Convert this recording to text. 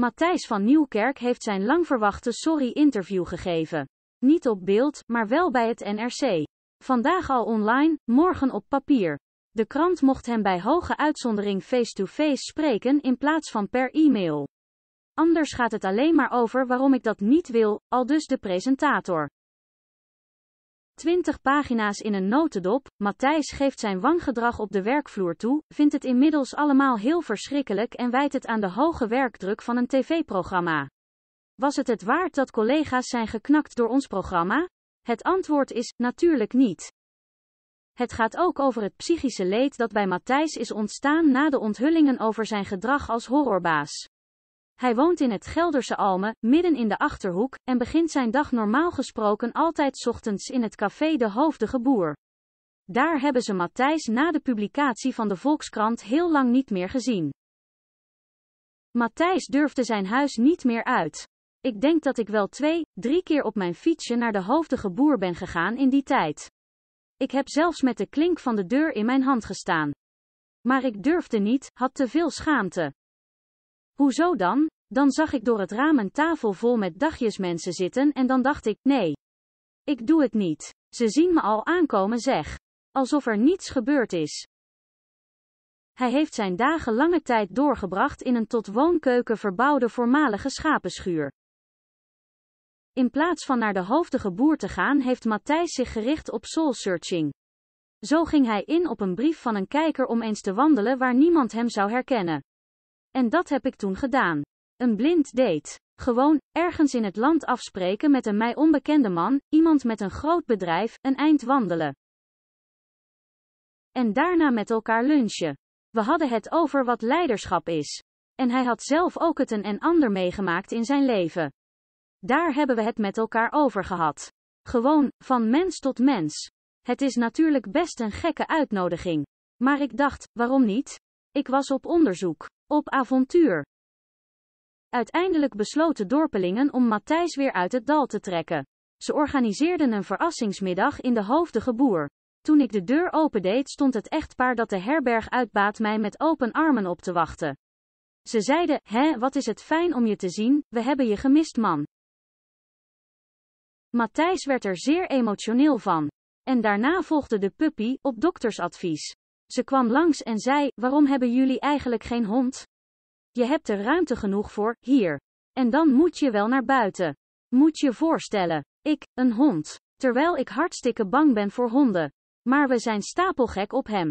Matthijs van Nieuwkerk heeft zijn lang verwachte sorry-interview gegeven. Niet op beeld, maar wel bij het NRC. Vandaag al online, morgen op papier. De krant mocht hem bij hoge uitzondering face-to-face -face spreken in plaats van per e-mail. Anders gaat het alleen maar over waarom ik dat niet wil, aldus de presentator. 20 pagina's in een notendop, Matthijs geeft zijn wangedrag op de werkvloer toe, vindt het inmiddels allemaal heel verschrikkelijk en wijt het aan de hoge werkdruk van een tv-programma. Was het het waard dat collega's zijn geknakt door ons programma? Het antwoord is, natuurlijk niet. Het gaat ook over het psychische leed dat bij Matthijs is ontstaan na de onthullingen over zijn gedrag als horrorbaas. Hij woont in het Gelderse Almen, midden in de Achterhoek, en begint zijn dag normaal gesproken altijd ochtends in het café De Hoofdige Boer. Daar hebben ze Matthijs na de publicatie van de Volkskrant heel lang niet meer gezien. Matthijs durfde zijn huis niet meer uit. Ik denk dat ik wel twee, drie keer op mijn fietsje naar de hoofdige boer ben gegaan in die tijd. Ik heb zelfs met de klink van de deur in mijn hand gestaan. Maar ik durfde niet, had te veel schaamte. Hoezo dan? Dan zag ik door het raam een tafel vol met dagjesmensen zitten en dan dacht ik, nee. Ik doe het niet. Ze zien me al aankomen zeg. Alsof er niets gebeurd is. Hij heeft zijn dagen lange tijd doorgebracht in een tot woonkeuken verbouwde voormalige schapenschuur. In plaats van naar de hoofdige boer te gaan heeft Matthijs zich gericht op soul searching. Zo ging hij in op een brief van een kijker om eens te wandelen waar niemand hem zou herkennen. En dat heb ik toen gedaan. Een blind date. Gewoon, ergens in het land afspreken met een mij onbekende man, iemand met een groot bedrijf, een eind wandelen. En daarna met elkaar lunchen. We hadden het over wat leiderschap is. En hij had zelf ook het een en ander meegemaakt in zijn leven. Daar hebben we het met elkaar over gehad. Gewoon, van mens tot mens. Het is natuurlijk best een gekke uitnodiging. Maar ik dacht, waarom niet? Ik was op onderzoek. Op avontuur. Uiteindelijk besloten dorpelingen om Matthijs weer uit het dal te trekken. Ze organiseerden een verrassingsmiddag in de hoofdige boer. Toen ik de deur opendeed stond het echtpaar dat de herberg uitbaat mij met open armen op te wachten. Ze zeiden, "Hé, wat is het fijn om je te zien, we hebben je gemist man. Matthijs werd er zeer emotioneel van. En daarna volgde de puppy, op doktersadvies. Ze kwam langs en zei, waarom hebben jullie eigenlijk geen hond? Je hebt er ruimte genoeg voor, hier. En dan moet je wel naar buiten. Moet je voorstellen. Ik, een hond. Terwijl ik hartstikke bang ben voor honden. Maar we zijn stapelgek op hem.